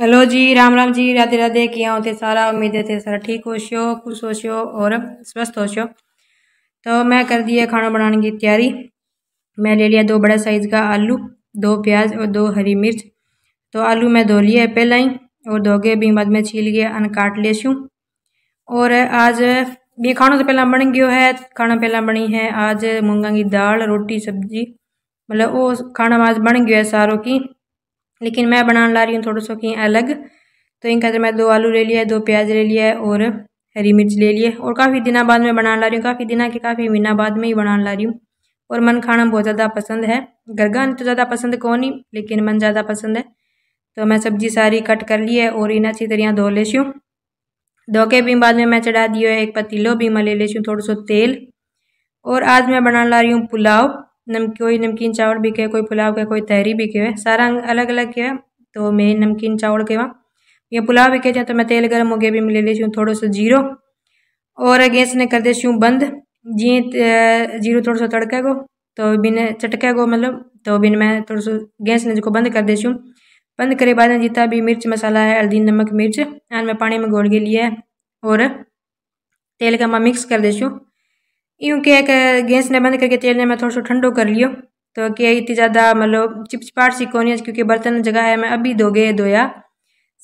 hello ji Ram Ram ji Radhe Radhe किया होते सारा उम्मीद है सारा ठीक होशियो खुश होशियो और स्वस्थ होशो तो मैं कर दिया खाना बनाने की तैयारी मैं ले लिया दो बड़ा साइज़ का आलू दो प्याज और दो हरी मिर्च तो आलू मैं धो लिया पहले ही और धोगे भी बाद में छील गया अन काट लेसूँ और आज ये खाना तो पहला बन गया है खाना पहला बनी है आज मूंगा की दाल रोटी सब्जी मतलब वो खाना आज बन गया है सारों की लेकिन मैं बनाने ला रही हूँ थोड़ा सो कहीं अलग तो इन खातर मैं दो आलू ले लिया दो प्याज ले लिया है और हरी मिर्च ले लिए और काफ़ी दिना बाद में बनाने ला रही हूँ काफ़ी दिना के काफ़ी महीना बाद में ही बनाने ला रही हूँ और मन खाना बहुत ज़्यादा पसंद है गरगान तो ज़्यादा पसंद कौन ही लेकिन मन ज़्यादा पसंद है तो मैं सब्जी सारी कट कर ली है और इन अच्छी तरह धो ले सूँ धो के भी बाद में मैं चढ़ा दियो है एक पतीलो भी मैं ले ले छूँ थोड़ा सो तेल और आज मैं बना ला रही हूँ पुलाव नम कोई नमकीन चावल बिके कोई पुलाव के कोई तहरी बिके हुए सारा अलग अलग के तो मैं नमकीन चावल के वहाँ या पुलाव बिके जाए तो मैं तेल गर्म हो गया भी मैं ले हूँ थोड़ा सा जीरो और गैस ने कर हूँ बंद जी जीरो थोड़ा सा तड़के गो तो बिन चटके गो मतलब तो बिन मैं थोड़ा सा गैस ने जो बंद कर हूँ बंद करे बाद में जितना भी मिर्च मसाला है हल्दी नमक मिर्च एंड मैं पानी में घोल के लिए और तेल का मैं मिक्स कर हूँ क्या कि गैस ने बंद करके तेल ने मैं थोड़ा सा ठंडो कर लियो तो क्या इतनी ज़्यादा मतलब चिपचिपाट सी कोनी क्योंकि बर्तन जगह है मैं अभी धोगे धोया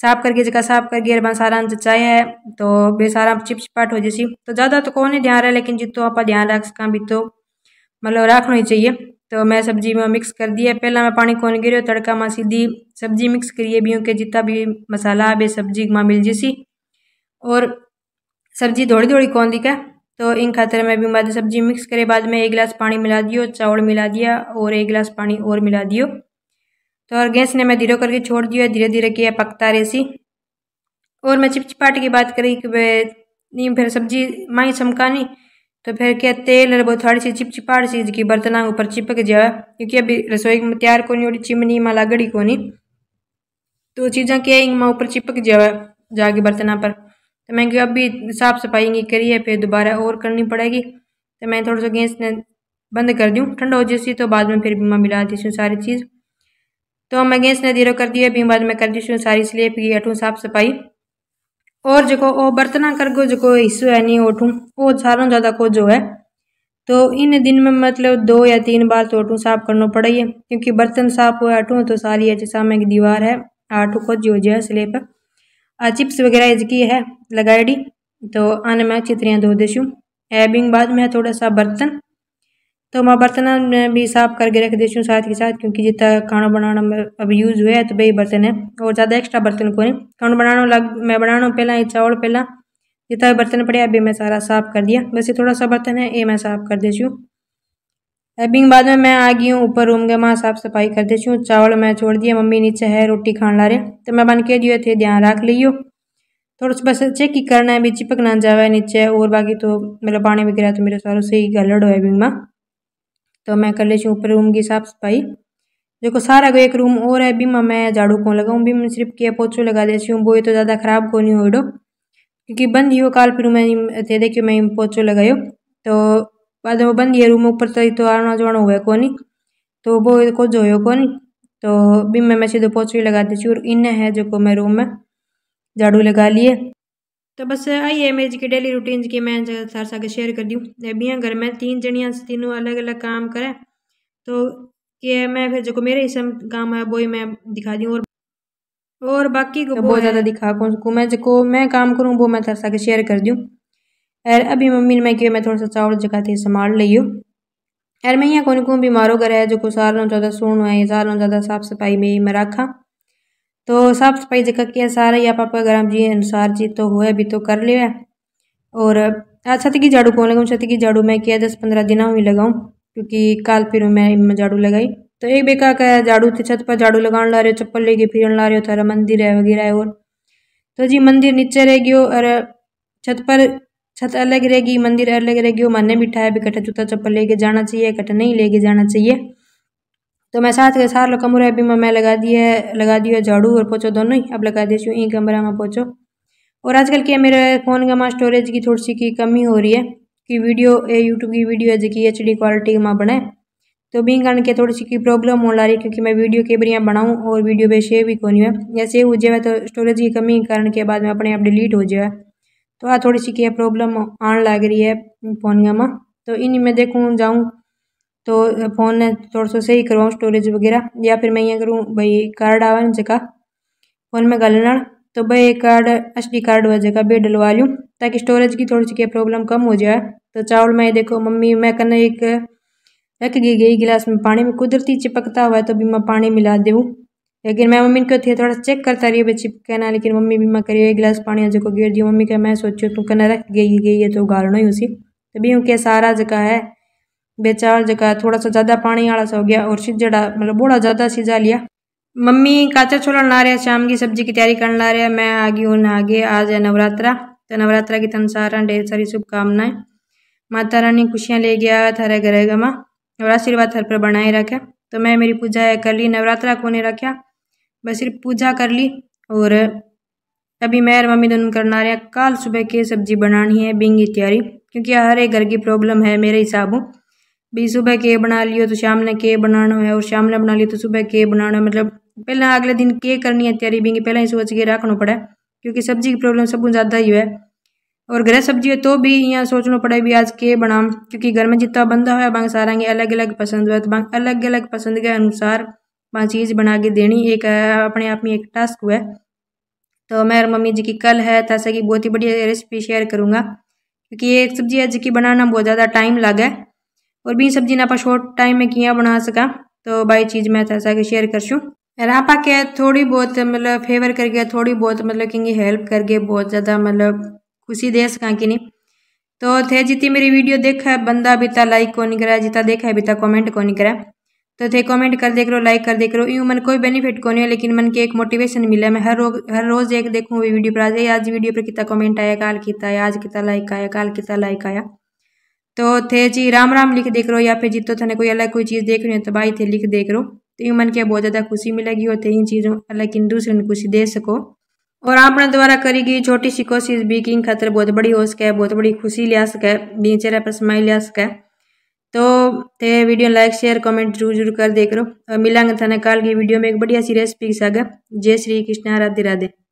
साफ करके जगह साफ करके मैं सारा जचाए है तो बे सारा चिपचिपाट हो जैसी तो ज़्यादा तो कौन ही ध्यान रहा लेकिन जितो आप ध्यान रख सका भी तो मतलब रखना ही चाहिए तो मैं सब्जी में मिक्स कर दी है पहला मैं पानी कौन गिर तड़का मैं सीधी सब्जी मिक्स करिए भी के जितना भी मसाला बे सब्जी माँ मिल जैसी और सब्जी थोड़ी थोड़ी कौन दिखा तो इन खातर में भी मादा सब्जी मिक्स करे बाद में एक गिलास पानी मिला दियो चावल मिला दिया और एक गिलास पानी और मिला दियो तो और गैस ने मैं धीरे करके छोड़ दिया धीरे धीरे किया पकता सी और मैं चिपचिपाट की बात करी कि वह नहीं फिर सब्जी माई चमकानी तो फिर क्या तेल और बहुत थोड़ी सी चिपचिपाट सी की बर्तना ऊपर चिपक जाए क्योंकि अभी रसोई में तैयार कोनी और चिमनी में लागड़ी कोनी तो चीज़ें क्या इन ऊपर चिपक जाए जाके बर्तना पर तो मैं क्यों अभी साफ़ सफाई नहीं करी है फिर दोबारा और करनी पड़ेगी तो मैं थोड़ा सा गैस ने बंद कर दूँ ठंड हो जैसी तो बाद में फिर बीमा मिला दीसूँ सारी चीज़ तो मैं गैस ने धीरो कर दिया फिर बाद में कर दीसूँ सारी इसलिए फिर हटूँ साफ़ सफाई और जो ओ बर्तना गो जो हिस्सो है नहीं उठूँ वो सारों ज़्यादा को जो है तो इन दिन में मतलब दो या तीन बार तो उठूँ साफ करना पड़ेगी क्योंकि बर्तन साफ हुआ हटूँ तो सारी सामने की दीवार है आटू खोजी हो जाए स्लेप चिप्स वगैरह इसकी है लगाएडी तो आने में चित्रियाँ धो देशू एबिंग बाद में थोड़ा सा बर्तन तो मैं बर्तन भी साफ करके रख देशू साथ के साथ क्योंकि जितना खाना बनाना में अब यूज़ हुआ है तो भाई बर्तन है और ज़्यादा एक्स्ट्रा बर्तन को नहीं खाना बनाना लग मैं बनाना पहला चावल पहला जितना बर्तन पड़े अभी मैं सारा साफ कर दिया वैसे थोड़ा सा बर्तन है ये मैं साफ कर छूँ रबिंग बाद में मैं आ गई हूँ ऊपर रूम के वहाँ साफ सफाई कर देती हूँ चावल मैं छोड़ दिया मम्मी नीचे है रोटी खान ला रहे तो मैं बन के दियो थे ध्यान रख लियो थोड़ा सा बस चेक ही करना है भी चिपक ना जावे नीचे और बाकी तो मेरा पानी वगैरह तो मेरे सारों से ही गलड़ हो बिंग में तो मैं कर ले हूँ ऊपर रूम की साफ सफाई देखो सारा को एक रूम और है बीमा मैं झाड़ू को लगाऊँ बीम सिर्फ किया पोचो लगा देती हूँ बोए तो ज़्यादा खराब को नहीं होडो क्योंकि बंद ही हो काल फिर मैं थे देखियो मैं पोचो लगायो तो बाद બંધીએ रूम ઉપર થઈ તો આણવા જવાનું હોય કોની तो वो को जो हो कौन तो भी मैं मैं सीधे पोछड़ी लगा दी और इन्हें है जो को मैं रूम में झाड़ू लगा लिए तो बस आई है मेरी की डेली रूटीन की मैं सार सागे शेयर कर दूँ अभी घर में तीन जनिया तीनों अलग अलग काम करें तो कि मैं फिर जो को मेरे हिस्से काम है वो ही मैं दिखा दूँ और और बाकी को बहुत ज़्यादा दिखा कौन मैं जो मैं काम करूँ वो मैं सार सागे शेयर कर दूँ यार अभी मम्मी ने मैं क्यों मैं थोड़ा सा चावल जगह थी संभाल लियो यार मैं यहाँ कौन कौन बीमारो करे है जो सारों ज़्यादा सुन है सारों ज़्यादा साफ़ सफाई में मैं रखा तो साफ़ सफाई जगह किया सारा या पापा गर्म जी अनुसार जी तो हुए अभी तो कर लिया है और आज छत की झाड़ू कौन लगाऊँ छत की झाड़ू मैं किया दस पंद्रह दिन हुई लगाऊँ क्योंकि काल फिर मैं झाड़ू लगाई तो एक बेका का झाड़ू थी छत पर झाड़ू लगा ला रहे हो चप्पल लेके फिर ला रहे हो थारा मंदिर है वगैरह है और तो जी मंदिर नीचे रह गयो और छत पर छत अलग रहेगी मंदिर अलग रहेगी वो मान्य बिठाया भी कट्ठा जूता चप्पल लेके जाना चाहिए कट्ठा नहीं लेके जाना चाहिए तो मैं साथ के सार कमरा भी मैं लगा दिया लगा दिया झाड़ू और पोचो दोनों ही अब लगा देती हूँ ई कमरा में पोचो और आजकल क्या मेरे फ़ोन का माँ स्टोरेज की थोड़ी सी की कमी हो रही है कि वीडियो यूट्यूब की वीडियो है जी एच डी क्वालिटी का माँ बनाए तो भी कारण के थोड़ी सी की प्रॉब्लम हो रही रही क्योंकि मैं वीडियो के बरिया बनाऊँ और वीडियो पर शेयर भी कौन है या सेव हो जाए तो स्टोरेज की कमी के कारण के बाद में अपने आप डिलीट हो जाए तो आ थोड़ी सी क्या प्रॉब्लम आन लग रही है फोन में तो इन्हीं में देखूँ जाऊँ तो फ़ोन ने थोड़ा सा सही करवाऊँ स्टोरेज वगैरह या फिर मैं ये करूँ भाई कार्ड आवा जगह फ़ोन में ना तो भाई कार्ड एस डी कार्ड वह जगह भी डलवा लूँ ताकि स्टोरेज की थोड़ी सी क्या प्रॉब्लम कम हो जाए तो चावल में देखो मम्मी मैं कहना एक रख गई गई गिलास में पानी में कुदरती चिपकता हुआ है तो भी मैं पानी मिला दूँ लेकिन मैं मम्मी कयो थी थोड़ा चेक करता रही बच्ची कहना लेकिन मम्मी भी मैं करी एक गिलास पानी जो गिर दिया मम्मी कह मैं सोचो तू कहना रख गई गई है तो गालनो ही उसी तभी हूँ क्या सारा जगह है बेचार जगह थोड़ा सा ज़्यादा पानी वाला सा हो गया और सिजड़ा मतलब बड़ा ज़्यादा सिजा लिया मम्मी काचा छोला ला रहे शाम की सब्जी की तैयारी करने ला रहे मैं आ गई हूँ गए आज है नवरात्रा तो नवरात्रा की तन सारा ढेर सारी शुभकामनाएं माता रानी खुशियाँ ले गया थारे घर गमा और आशीर्वाद थर पर बनाए रखे तो मैं मेरी पूजा है कर ली नवरात्रा को नहीं रखा बस सिर्फ पूजा कर ली और अभी मैं और मम्मी दोनों करना रहा कल सुबह की सब्जी बनानी है बिंग की तैयारी क्योंकि हर एक घर की प्रॉब्लम है मेरे हिसाब भी सुबह के बना लियो तो शाम ने के बनाना है और शाम ने बना लियो तो सुबह के बनाना है मतलब पहले अगले दिन के करनी है तैयारी बिंगी पहले ही सोच के रखना पड़े क्योंकि सब्जी की प्रॉब्लम सबको ज़्यादा ही है और घर सब्जी है तो भी यहाँ सोचना पड़े भी आज के बनाऊँ क्योंकि घर में जितना बंदा हुआ है बांग सारा अलग अलग पसंद हुआ तो अलग अलग पसंद के अनुसार पाँच चीज बना के देनी एक अपने आप में एक टास्क हुआ है तो मैं और मम्मी जी की कल है तैसा तो कि बहुत ही बढ़िया रेसिपी शेयर करूँगा क्योंकि ये एक सब्जी है जिसकी बनाना बहुत ज़्यादा टाइम लगा और भी सब्जी ने आप शॉर्ट टाइम में किया बना सका तो बाई चीज़ मैं तैसा तो कि शेयर कर सूँ रापा के थोड़ी बहुत मतलब फेवर कर गया थोड़ी बहुत मतलब कि हेल्प कर गए बहुत ज़्यादा मतलब खुशी दे सका कि नहीं तो थे जितनी मेरी वीडियो देखा है बंदा बीता लाइक कौन नहीं करा जितना देखा है बीता कमेंट कौन नहीं करा तो थे कमेंट कर देख करो लाइक कर देख रो यूँ मन कोई बेनिफिट को नहीं है लेकिन मन के एक मोटिवेशन मिला मैं हर रोज हर रोज एक देखूँ वो वीडियो पर आज आज वीडियो पर कितना कमेंट आया काल कितना आया आज कितना लाइक आया काल कितना लाइक आया तो थे जी राम राम लिख देख रो या फिर जितो तो थे कोई अलग कोई चीज़ देख रही हो तो भाई थे लिख देख रो तो यूँ मन के बहुत ज़्यादा खुशी मिलेगी और थे इन चीज़ों अलग इन दूसरे ने खुशी दे सको और आपने द्वारा करी गई छोटी सी कोशिश भी किंग खातर बहुत बड़ी हो सके बहुत बड़ी खुशी लिया सके बीचेरा पर स्माइल लिया सके तो ते वीडियो लाइक शेयर कमेंट जरूर जरूर कर दे करो और मिलांगे थाने काल की वीडियो में एक बढ़िया सी रेसिपी के सागे जय श्री कृष्णा राधे राधे